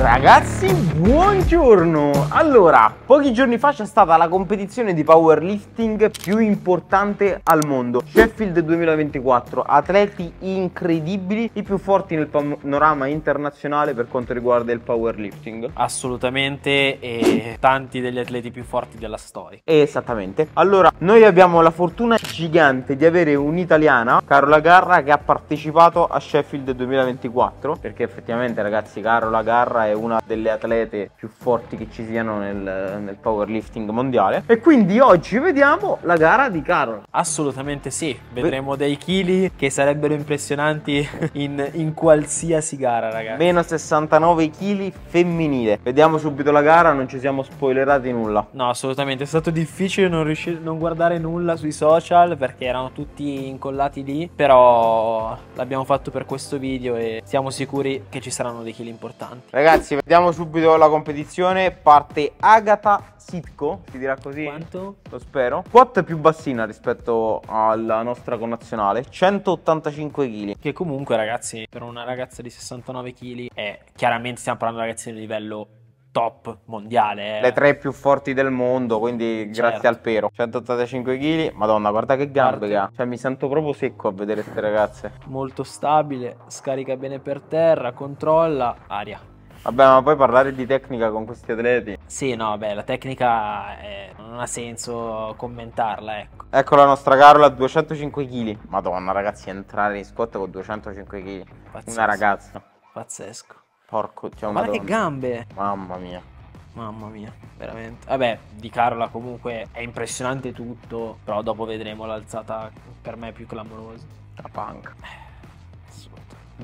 Ragazzi, buongiorno! Allora, pochi giorni fa c'è stata la competizione di powerlifting più importante al mondo, Sheffield 2024, atleti incredibili, i più forti nel panorama internazionale per quanto riguarda il powerlifting. Assolutamente, e tanti degli atleti più forti della storia. Esattamente. Allora, noi abbiamo la fortuna gigante di avere un'italiana, Carola Garra, che ha partecipato a Sheffield 2024, perché effettivamente ragazzi, Carola Garra è è una delle atlete più forti che ci siano nel, nel powerlifting mondiale. E quindi oggi vediamo la gara di Carol. Assolutamente sì, vedremo dei chili che sarebbero impressionanti in, in qualsiasi gara, ragazzi. Meno 69 kg femminile. Vediamo subito la gara, non ci siamo spoilerati nulla. No, assolutamente, è stato difficile non, non guardare nulla sui social perché erano tutti incollati lì, però l'abbiamo fatto per questo video e siamo sicuri che ci saranno dei chili importanti. Ragazzi, Ragazzi, vediamo subito la competizione. Parte Agatha Sitko, si dirà così? Quanto? Lo spero. Quota più bassina rispetto alla nostra connazionale, 185 kg. Che comunque, ragazzi, per una ragazza di 69 kg è chiaramente stiamo parlando ragazzi di livello top mondiale. Eh. Le tre più forti del mondo, quindi certo. grazie al pero. 185 kg, madonna, guarda che gambe che ha. Cioè, mi sento proprio secco a vedere queste ragazze. Molto stabile, scarica bene per terra, controlla, aria. Vabbè, ma puoi parlare di tecnica con questi atleti. Sì, no, beh, la tecnica eh, non ha senso commentarla, ecco. Ecco la nostra Carola, 205 kg. Madonna, ragazzi, entrare in squat con 205 kg. Pazzesco. Una ragazza. Pazzesco. Porco, cioè Ma che gambe! Mamma mia. Mamma mia, veramente. Vabbè, di Carola comunque è impressionante tutto, però dopo vedremo l'alzata per me più clamorosa. La punk. Eh,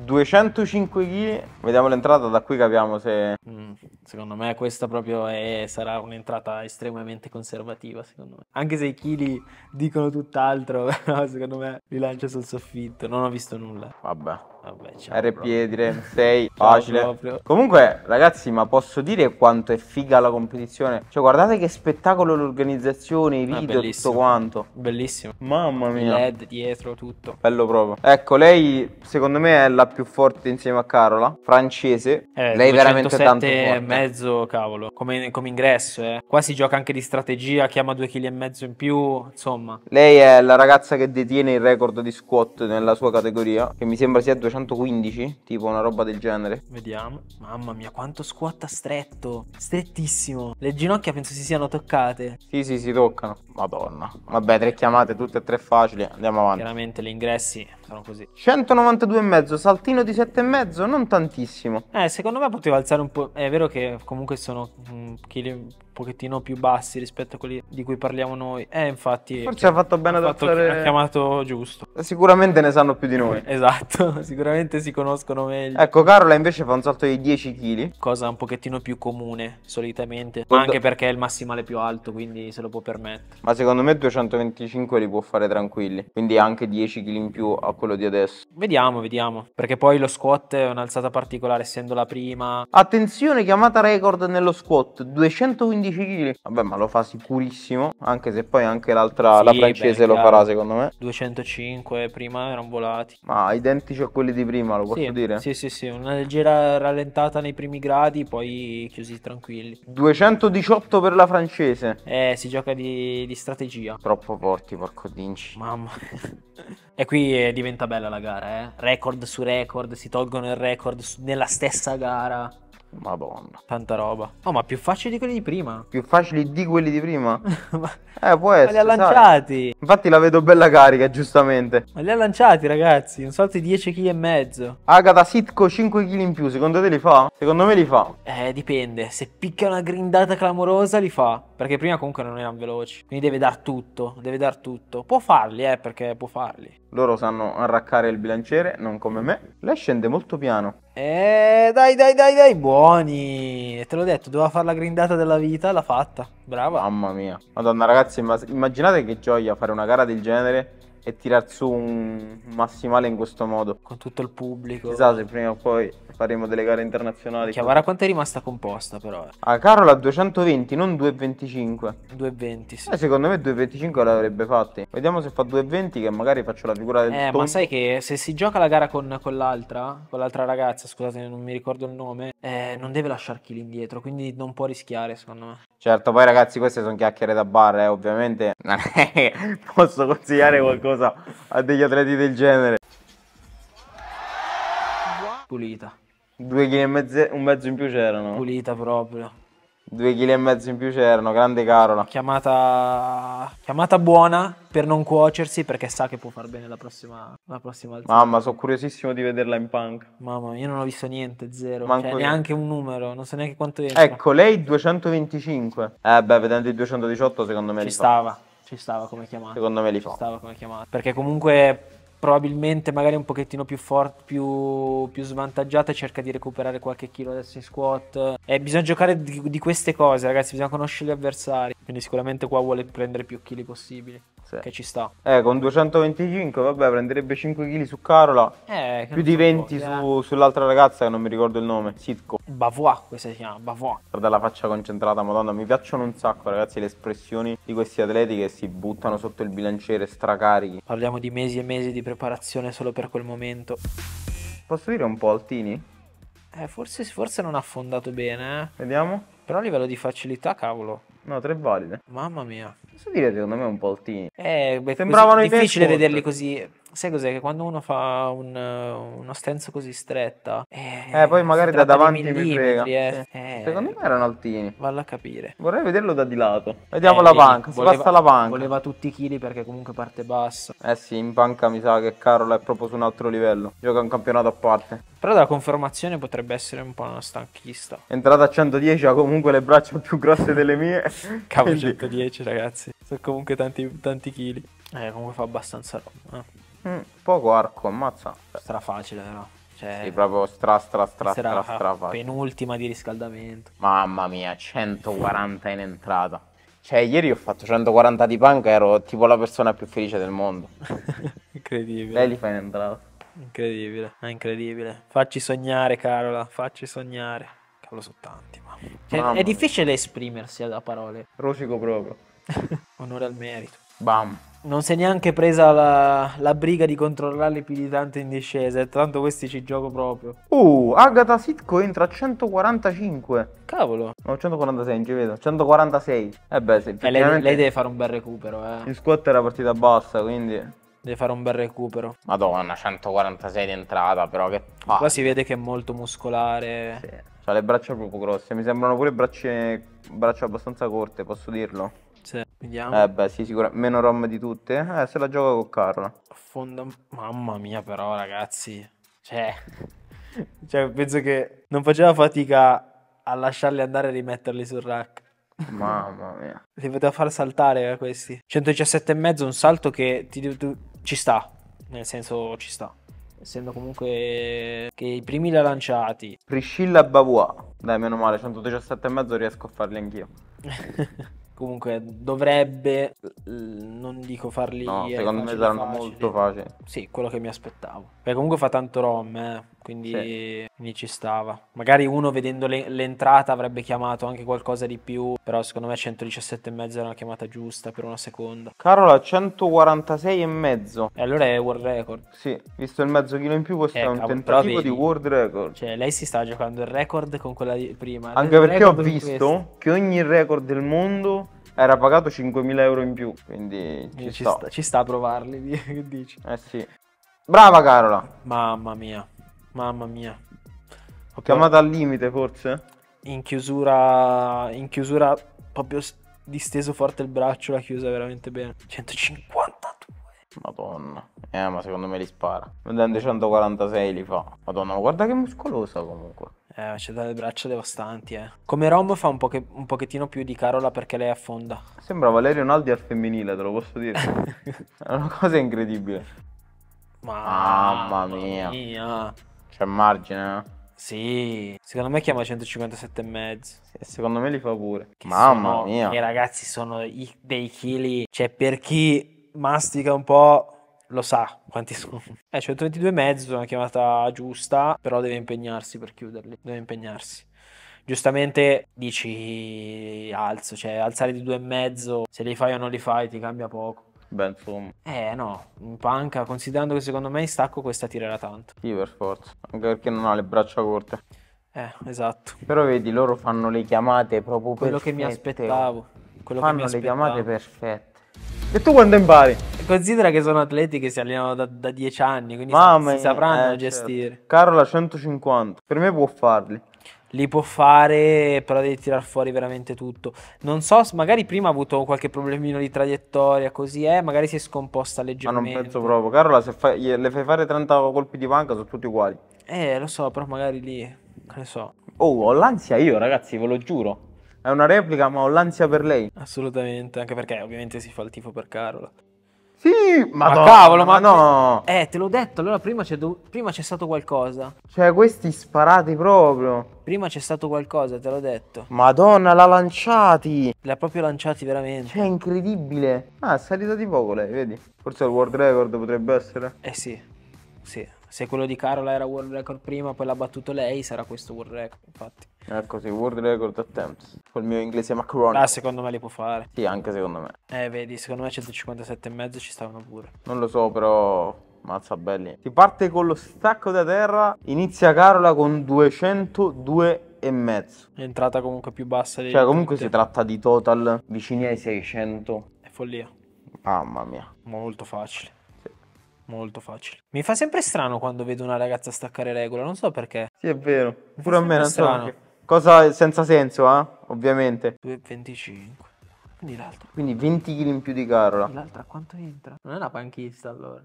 205 kg, vediamo l'entrata, da qui capiamo se... Mm secondo me questa proprio è, sarà un'entrata estremamente conservativa, secondo me. Anche se i chili dicono tutt'altro, però secondo me li lancia sul soffitto, non ho visto nulla. Vabbè. Vabbè, ciao. RP di 6, facile. Proprio. Comunque, ragazzi, ma posso dire quanto è figa la competizione? Cioè, guardate che spettacolo l'organizzazione, i ah, video, ah, tutto quanto. Bellissimo. Mamma mia. LED dietro, tutto. Bello proprio. Ecco, lei secondo me è la più forte insieme a Carola, francese. Eh, lei veramente tanto e mezzo, cavolo, come, come ingresso. Eh. Qua si gioca anche di strategia, chiama due kg e mezzo in più, insomma. Lei è la ragazza che detiene il record di squat nella sua categoria, che mi sembra sia 215, tipo una roba del genere. Vediamo. Mamma mia, quanto squat stretto, strettissimo. Le ginocchia penso si siano toccate. Sì, sì, si toccano. Madonna. Vabbè, tre chiamate, tutte e tre facili. Andiamo avanti. Chiaramente gli ingressi sono così. 192,5, saltino di 7,5, non tantissimo. Eh, secondo me poteva alzare un po'. È vero che comunque sono mm, chili un pochettino più bassi rispetto a quelli di cui parliamo noi. Eh, infatti. Forse ha fatto bene ad alzare. Ha chiamato giusto. Sicuramente ne sanno più di noi. esatto, sicuramente si conoscono meglio. Ecco, Carola invece fa un salto di 10 kg. Cosa un pochettino più comune solitamente. Ma anche perché è il massimale più alto, quindi se lo può permettere. Ma secondo me 225 li può fare tranquilli. Quindi anche 10 kg in più a quello di adesso? Vediamo, vediamo. Perché poi lo squat è un'alzata particolare, essendo la prima. Attenzione, chiamata record nello squat, 215 kg. Vabbè, ma lo fa sicurissimo, anche se poi anche l'altra, sì, la francese beh, lo farà secondo me. 205, prima erano volati. Ma identici a quelli di prima, lo posso sì, dire? Sì, sì, sì, una leggera rallentata nei primi gradi, poi chiusi tranquilli. 218 per la francese. Eh, si gioca di, di strategia. Troppo forti, porco dinci. Mamma. E qui eh, diventa bella la gara, eh? Record su record, si tolgono il record nella stessa gara. Madonna. Tanta roba. Oh, ma più facili di quelli di prima. Più facili di quelli di prima? ma... Eh, può essere. Ma li ha lanciati. Sai. Infatti la vedo bella carica, giustamente. Ma li ha lanciati, ragazzi. Un salto di 10 kg e mezzo. Agata Sitco 5 kg in più, secondo te li fa? Secondo me li fa. Eh, dipende. Se picca una grindata clamorosa li fa. Perché prima comunque non erano veloci. Quindi deve dar tutto. Deve dar tutto. Può farli, eh, perché può farli. Loro sanno arraccare il bilanciere, non come me. Lei scende molto piano. Eh, dai, dai, dai, dai, buoni. E te l'ho detto, doveva fare la grindata della vita, l'ha fatta. Brava. Mamma mia. Madonna, ragazzi, immaginate che gioia fare una gara del genere e tirar su un massimale in questo modo. Con tutto il pubblico. Esatto, prima o poi faremo delle gare internazionali. Che quanto è rimasta composta però. Eh. A ah, Carola 220, non 225. 220, sì. Eh, secondo me 225 l'avrebbe fatti. Vediamo se fa 220 che magari faccio la figura del Eh, ton... ma sai che se si gioca la gara con, con l'altra, con l'altra ragazza, scusate, non mi ricordo il nome, eh, non deve lasciar kill indietro, quindi non può rischiare, secondo me. Certo, poi ragazzi, queste sono chiacchiere da bar, eh, ovviamente. Posso consigliare qualcosa a degli atleti del genere. Pulita. Due chili e mezzo, un mezzo in più c'erano. Pulita proprio. Due chili e mezzo in più c'erano, grande Carola. Chiamata, chiamata buona per non cuocersi perché sa che può far bene la prossima, la prossima alzata. Mamma, sono curiosissimo di vederla in punk. Mamma, io non ho visto niente, zero. Manco cioè, neanche un numero, non so neanche quanto è. Ecco, lei 225. Eh beh, vedendo i 218 secondo me Ci stava, fa. ci stava come chiamata. Secondo me li ci fa. Ci stava come chiamata. Perché comunque probabilmente magari un pochettino più forte, più, più, svantaggiata, cerca di recuperare qualche chilo adesso in squat. Eh, bisogna giocare di, di, queste cose, ragazzi, bisogna conoscere gli avversari. Quindi sicuramente qua vuole prendere più chili possibili. Sì. Che ci sta. Eh, con 225, vabbè, prenderebbe 5 kg su Carola. Eh, più di 20 su, eh. sull'altra ragazza che non mi ricordo il nome, Sitco. Bavois, questa si chiama Bavois. Guarda la faccia concentrata, madonna, mi piacciono un sacco ragazzi le espressioni di questi atleti che si buttano sotto il bilanciere stracarichi. Parliamo di mesi e mesi di preparazione solo per quel momento. Posso dire un po' Altini? Eh, forse, forse non ha affondato bene, eh. Vediamo. Però a livello di facilità, cavolo. No, tre valide. Mamma mia. Posso dire secondo me un po' Altini? Eh, beh, Sembravano così, difficile vederli così sai cos'è? Che quando uno fa un, uno stenzo così stretta, eh, eh poi magari da davanti mi frega. Eh. Sì. Eh, Secondo me erano altini. Valla a capire. Vorrei vederlo da di lato. Vediamo eh, la banca. Si voleva, la banca. Voleva tutti i chili perché comunque parte bassa. Eh sì, in banca mi sa che Carola è proprio su un altro livello. Gioca un campionato a parte. Però la confermazione potrebbe essere un po' una stanchista. Entrata a 110 ha comunque le braccia più grosse delle mie. Cavolo, 110 ragazzi. Sono comunque tanti, tanti chili. Eh, comunque fa abbastanza roba. Eh. Mm, poco arco, ammazza. Stra facile, però. Cioè, sì, proprio stra stra stra stra stra facile. Penultima di riscaldamento. Mamma mia, 140 in entrata. Cioè, ieri ho fatto 140 di panca, ero tipo la persona più felice del mondo. incredibile. Lei li fa in entrata. Incredibile, è ah, incredibile. Facci sognare, Carola, facci sognare. Cavolo, so tanti, ma... Cioè, è difficile esprimersi da parole. Rosico proprio. Onore al merito. Bam non si è neanche presa la, la briga di controllare più di tanto in discesa, E tanto questi ci gioco proprio. Uh, Agatha Sitco entra a 145. Cavolo. No, 146, ci vedo. 146. Eh beh, se eh, lei, lei, deve fare un bel recupero, eh. In squat era partita bassa, quindi... Deve fare un bel recupero. Madonna, 146 di entrata, però che... Ah. Qua si vede che è molto muscolare. Sì. Ha le braccia proprio grosse, mi sembrano pure braccia, braccia abbastanza corte, posso dirlo. Sì, vediamo. Eh beh, sì, sicuramente. Meno rom di tutte. Eh, se la gioco con Carla. Fonda... Mamma mia, però, ragazzi. Cioè... cioè, penso che non faceva fatica a lasciarli andare e rimetterli sul rack. Mamma mia. Li poteva far saltare eh, questi. 117,5 un salto che ti, tu, ci sta. Nel senso, ci sta. Essendo comunque che i primi li ha lanciati. Priscilla Bavois. Dai, meno male, 117,5 riesco a farli anch'io. comunque dovrebbe, non dico farli... No, secondo me saranno facili. molto facili. Sì, quello che mi aspettavo. Perché comunque fa tanto rom, eh. Quindi, sì. ci stava. Magari uno vedendo le, l'entrata avrebbe chiamato anche qualcosa di più, però secondo me 117,5 era una chiamata giusta per una seconda. Carola, 146,5. E allora è world record. Sì, visto il mezzo chilo in più questo eh, è un cavolo, tentativo vedi, di world record. Cioè, lei si sta giocando il record con quella di prima. Anche perché ho visto che ogni record del mondo era pagato 5.000 euro in più, quindi ci, ci, sta. Sta, ci sta a provarli, che dici? Eh sì. Brava Carola! Mamma mia. Mamma mia. Ho Chiamata al limite forse? In chiusura, in chiusura proprio disteso forte il braccio, la chiusa veramente bene. 152. Madonna. Eh, ma secondo me li spara. Vedendo 146 li fa. Madonna, ma guarda che muscolosa comunque. Eh, c'è delle braccia devastanti, eh. Come Rom fa un, poche, un, pochettino più di Carola perché lei affonda. Sembra Valerio Naldi al femminile, te lo posso dire. È una cosa incredibile. Mamma, Mamma mia. mia. C'è margine, eh? Sì, secondo me chiama 157,5. Sì, secondo me li fa pure. Che Mamma sono, mia. E ragazzi sono i, dei chili. Cioè, per chi mastica un po'. Lo sa quanti sono. Eh, 122,5 è una chiamata giusta, però deve impegnarsi per chiuderli. Deve impegnarsi giustamente dici alzo, cioè alzare di due e mezzo, se li fai o non li fai ti cambia poco bel film. Eh no, un panca, considerando che secondo me in stacco questa tirerà tanto. Sì, per forza, anche perché non ha le braccia corte. Eh, esatto. Però vedi, loro fanno le chiamate proprio Quello perfette. Oh. Quello che mi aspettavo. Quello fanno mi aspettavo. le chiamate perfette. E tu quando impari? Considera che sono atleti che si allenano da dieci anni, quindi Mamma si, si sapranno eh, gestire. Certo. Carola 150, per me può farli li può fare, però devi tirar fuori veramente tutto. Non so, magari prima ha avuto qualche problemino di traiettoria, così è, magari si è scomposta leggermente. Ma non penso proprio. Carola, se fai, le fai fare 30 colpi di panca sono tutti uguali. Eh, lo so, però magari lì, non ne so. Oh, ho l'ansia io, ragazzi, ve lo giuro. È una replica, ma ho l'ansia per lei. Assolutamente, anche perché ovviamente si fa il tifo per Carola. Sì, ma cavolo, ma, ma no. Eh, te l'ho detto, allora prima c'è, do... prima c'è stato qualcosa. Cioè, questi sparati proprio. Prima c'è stato qualcosa, te l'ho detto. Madonna, l'ha lanciati. L'ha proprio lanciati veramente. Cioè, incredibile. Ah, è salita di poco lei, vedi? Forse il world record potrebbe essere. Eh sì, sì se quello di Carola era world record prima, poi l'ha battuto lei, sarà questo world record, infatti. Ecco, sì, world record attempts. Col mio inglese Macron. Ah, secondo me li può fare. Sì, anche secondo me. Eh, vedi, secondo me 157,5 ci stavano pure. Non lo so, però... Mazza belli. Si parte con lo stacco da terra, inizia Carola con 202 e mezzo. Entrata comunque più bassa di Cioè, comunque tutte. si tratta di total vicini ai 600. È follia. Mamma mia. Molto facile. Molto facile. Mi fa sempre strano quando vedo una ragazza staccare regola, non so perché. Sì, è vero. Mi Pure a me non strano. so. Cosa senza senso, eh? Ovviamente. 2,25. Quindi l'altra. Quindi 20 kg in più di Carola. L'altra quanto entra? Non è una panchista allora.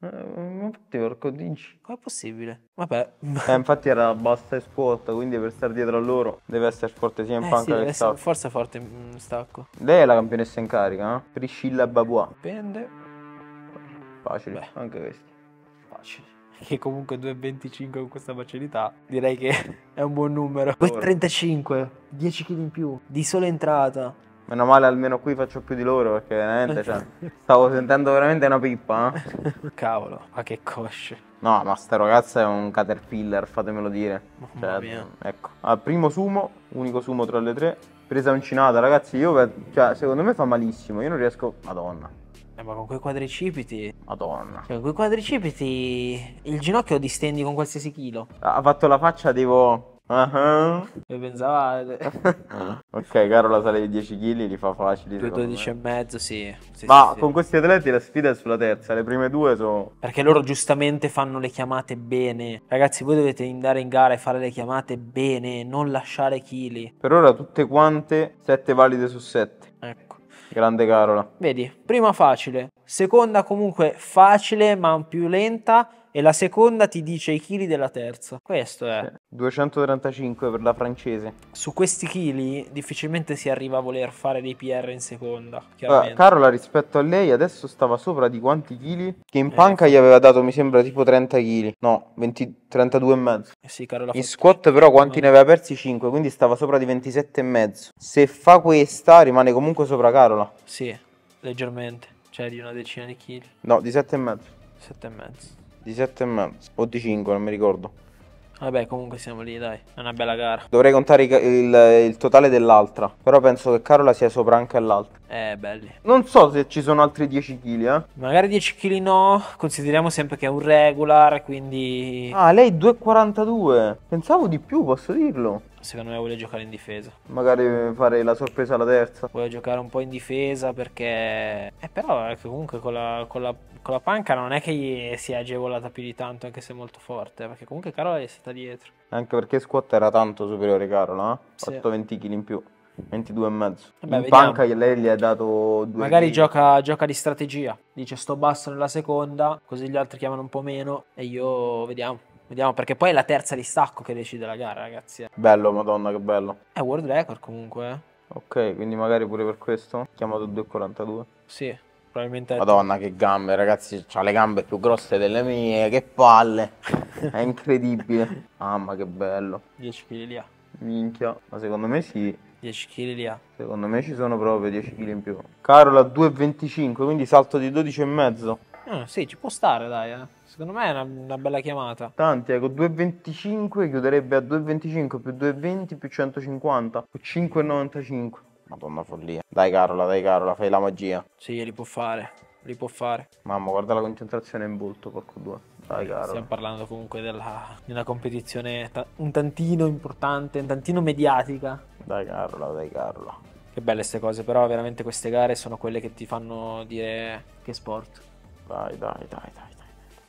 Eh, ma infatti porco dici. Com'è possibile? Vabbè. Eh, infatti era basta e squat, quindi per stare dietro a loro deve essere forte sia in eh, panca sì, che stacco. Forse forte in stacco. Lei è la campionessa in carica, no? Eh? Priscilla Babua. Dipende. Facile, Beh. anche questi. Facile. Che comunque 2,25 con questa facilità direi che è un buon numero. 2,35, 10 kg in più, di sola entrata. Meno male almeno qui faccio più di loro perché veramente cioè, stavo sentendo veramente una pippa. Eh? Cavolo, ma che cosce. No, ma sta ragazza è un caterpillar, fatemelo dire. cioè, ecco, al primo sumo, unico sumo tra le tre, presa uncinata, ragazzi, io cioè, secondo me fa malissimo, io non riesco, madonna. Eh, ma con quei quadricipiti. Madonna. Cioè, con quei quadricipiti. Il ginocchio lo distendi con qualsiasi chilo. Ha fatto la faccia tipo. Uh-huh. E pensavate. ok, caro la sale di 10 kg li fa facili. 12 e mezzo, sì. sì Ma sì, con sì. questi atleti la sfida è sulla terza, le prime due sono. Perché loro giustamente fanno le chiamate bene. Ragazzi, voi dovete andare in gara e fare le chiamate bene, non lasciare chili. Per ora tutte quante 7 valide su 7. Grande Carola. Vedi, prima facile, seconda comunque facile ma più lenta, e la seconda ti dice i chili della terza. Questo è. 235 per la francese. Su questi chili difficilmente si arriva a voler fare dei PR in seconda. Allora, ah, Carola, rispetto a lei, adesso stava sopra di quanti chili? Che in eh, panca eh. gli aveva dato, mi sembra, tipo 30 kg. No, 20, 32 e mezzo. Eh sì, Carola. In squat però quanti no. ne aveva persi? 5, quindi stava sopra di 27 e mezzo. Se fa questa rimane comunque sopra Carola. Sì, leggermente. Cioè di una decina di kg. No, di 7 e mezzo. 7 e mezzo di 7 e mezzo o di 5, non mi ricordo. Vabbè, comunque siamo lì, dai. È una bella gara. Dovrei contare il, il, il totale dell'altra. Però penso che Carola sia sopra anche all'altra. Eh, belli. Non so se ci sono altri 10 kg, eh. Magari 10 kg no. Consideriamo sempre che è un regular, quindi... Ah, lei 2,42. Pensavo di più, posso dirlo secondo me vuole giocare in difesa. Magari fare la sorpresa alla terza. Vuole giocare un po' in difesa perché... Eh, però ecco, comunque con la, con, la, con la, panca non è che gli sia agevolata più di tanto, anche se è molto forte, perché comunque Carola è stata dietro. Anche perché squat era tanto superiore Carola, eh? sì. 8-20 kg in più. 22 e mezzo. Vabbè, eh in panca che lei gli ha dato due Magari gioca, gioca, di strategia. Dice sto basso nella seconda, così gli altri chiamano un po' meno e io vediamo. Vediamo perché poi è la terza di stacco che decide la gara, ragazzi. Eh. Bello, madonna, che bello. È world record comunque. Eh. Ok, quindi magari pure per questo. Chiamato 2,42. Sì, probabilmente. Madonna, che gambe, ragazzi. Ha le gambe più grosse delle mie. Che palle. è incredibile. Mamma, che bello. 10 kg lì. Ah. Minchia. Ma secondo me sì. 10 kg lì. Ah. Secondo me ci sono proprio 10 kg in più. Carola 2,25, quindi salto di 12,5. Ah, sì, ci può stare, dai, eh. Secondo me è una, una bella chiamata. Tanti, ecco, 2,25 chiuderebbe a 2,25 più 2,20 più 150, 5,95. Madonna follia. Dai Carola, dai Carola, fai la magia. Sì, li può fare, li può fare. Mamma, guarda la concentrazione in volto, porco due. Dai Carola. Stiamo parlando comunque della, di una competizione un tantino importante, un tantino mediatica. Dai Carola, dai Carola. Che belle queste cose, però veramente queste gare sono quelle che ti fanno dire che sport. Dai, dai, dai, dai.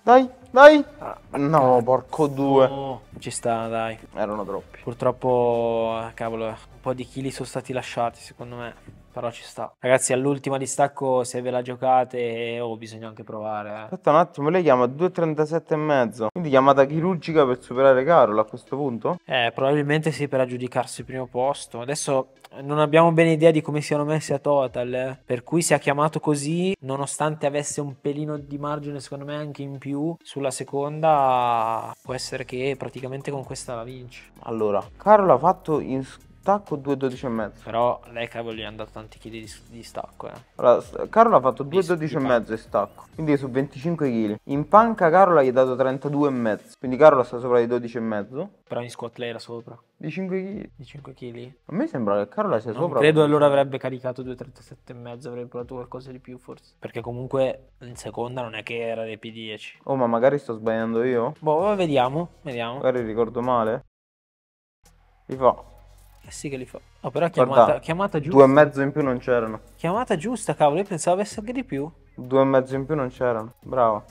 Dai, dai. Ah, no, porco due. Oh, ci sta, dai. Erano troppi. Purtroppo, cavolo, un po' di chili sono stati lasciati, secondo me. Però ci sta. Ragazzi, all'ultima distacco, se ve la giocate, oh, bisogna anche provare. Eh. Aspetta un attimo, lei chiama 2,37 e mezzo. Quindi chiamata chirurgica per superare Carol a questo punto? Eh, probabilmente sì, per aggiudicarsi il primo posto. Adesso non abbiamo bene idea di come siano messi a total. Eh. Per cui si è chiamato così, nonostante avesse un pelino di margine, secondo me anche in più, sulla seconda può essere che praticamente con questa la vince. Allora, Carol ha fatto in stacco 2,12 e mezzo. Però lei cavolo gli ha dato tanti chili di, di, stacco, eh. Allora, Carola ha fatto 2,12 e mezzo e stacco, quindi su 25 kg. In panca Carlo gli ha dato 32 e mezzo, quindi Carlo sta sopra di 12 e mezzo. Però in squat lei era sopra. Di 5 kg. Di 5 kg. A me sembra che Carlo sia non sopra. Credo allora avrebbe caricato 2,37 e mezzo, avrebbe provato qualcosa di più forse. Perché comunque in seconda non è che era dei P10. Oh, ma magari sto sbagliando io? Boh, vediamo, vediamo. Magari ricordo male. Li fa eh sì che li fa. Oh, però chiamata, Guarda, chiamata giusta. Due e mezzo in più non c'erano. Chiamata giusta, cavolo, io pensavo avesse anche di più. Due e mezzo in più non c'erano. Bravo.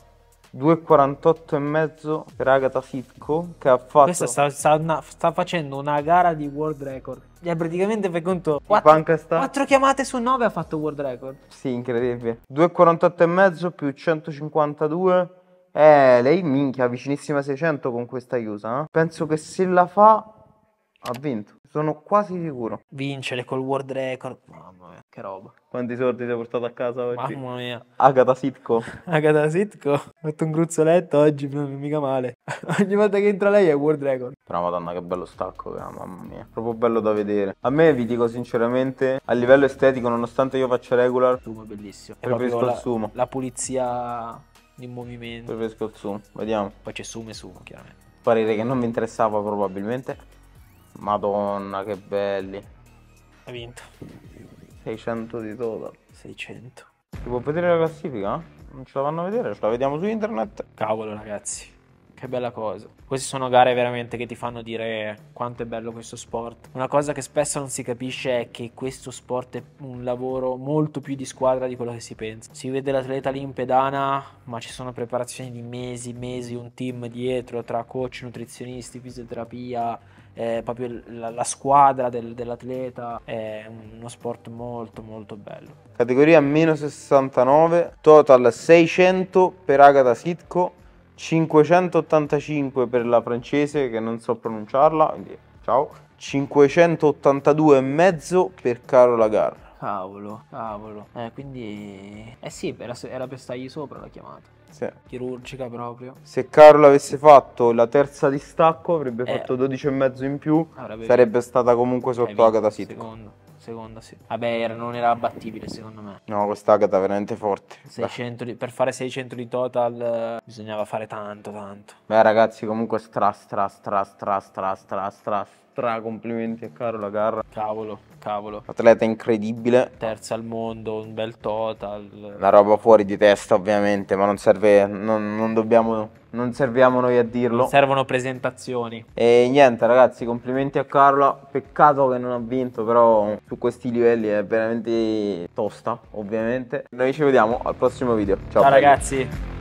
2,48 e mezzo per Agatha Sitko che ha fatto questa sta, sta, una, sta, facendo una gara di world record ha praticamente per conto 4, sta... 4 chiamate su 9 ha fatto world record sì incredibile 2,48 e mezzo più 152 eh lei minchia vicinissima a 600 con questa chiusa eh? penso che se la fa ha vinto, sono quasi sicuro. Vincere col world record. Mamma mia, che roba. Quanti soldi ti hai portato a casa oggi? Mamma mia. Agata Sitco. Agata Sitco. Ho fatto un gruzzoletto oggi, non è mica male. Ogni volta che entra lei è world record. Però madonna che bello stacco mamma mia. Proprio bello da vedere. A me vi dico sinceramente, a livello estetico, nonostante io faccia regular... Sumo è bellissimo. È Preferisco il sumo. La pulizia di movimento. Preferisco il sumo, vediamo. Poi c'è sumo e sumo, chiaramente. Parere che non mi interessava probabilmente. Madonna, che belli. Hai vinto. 600 di total. 600. Si può vedere la classifica? Non ce la fanno vedere, ce la vediamo su internet. Cavolo, ragazzi. Che bella cosa. Queste sono gare veramente che ti fanno dire quanto è bello questo sport. Una cosa che spesso non si capisce è che questo sport è un lavoro molto più di squadra di quello che si pensa. Si vede l'atleta lì in pedana, ma ci sono preparazioni di mesi, mesi, un team dietro tra coach, nutrizionisti, fisioterapia, eh, proprio la, la squadra del, dell'atleta è uno sport molto molto bello. Categoria meno 69, total 600 per Agata Sitco 585 per la francese che non so pronunciarla, quindi ciao. 582,5 per Caro Lagarra. Cavolo, cavolo. Eh, quindi... Eh sì, era, era per stargli sopra la chiamata. Sì. Chirurgica proprio. Se Carlo avesse fatto la terza distacco avrebbe eh. fatto 12,5 in più, sarebbe vinto. stata comunque sotto Agata Sitco. Secondo seconda, sì. Vabbè, era, non era abbattibile secondo me. No, quest'Agata è veramente forte. 600 di, per fare 600 di total eh, bisognava fare tanto, tanto. Beh, ragazzi, comunque stra, stra, stra, stra, stra, stra, stra tra complimenti a Carola Garra. Cavolo, cavolo. Atleta incredibile. Terza al mondo, un bel total. La roba fuori di testa ovviamente, ma non serve, non, non dobbiamo, non serviamo noi a dirlo. servono presentazioni. E niente ragazzi, complimenti a Carola. Peccato che non ha vinto, però su questi livelli è veramente tosta, ovviamente. Noi ci vediamo al prossimo video. Ciao, Ciao ragazzi.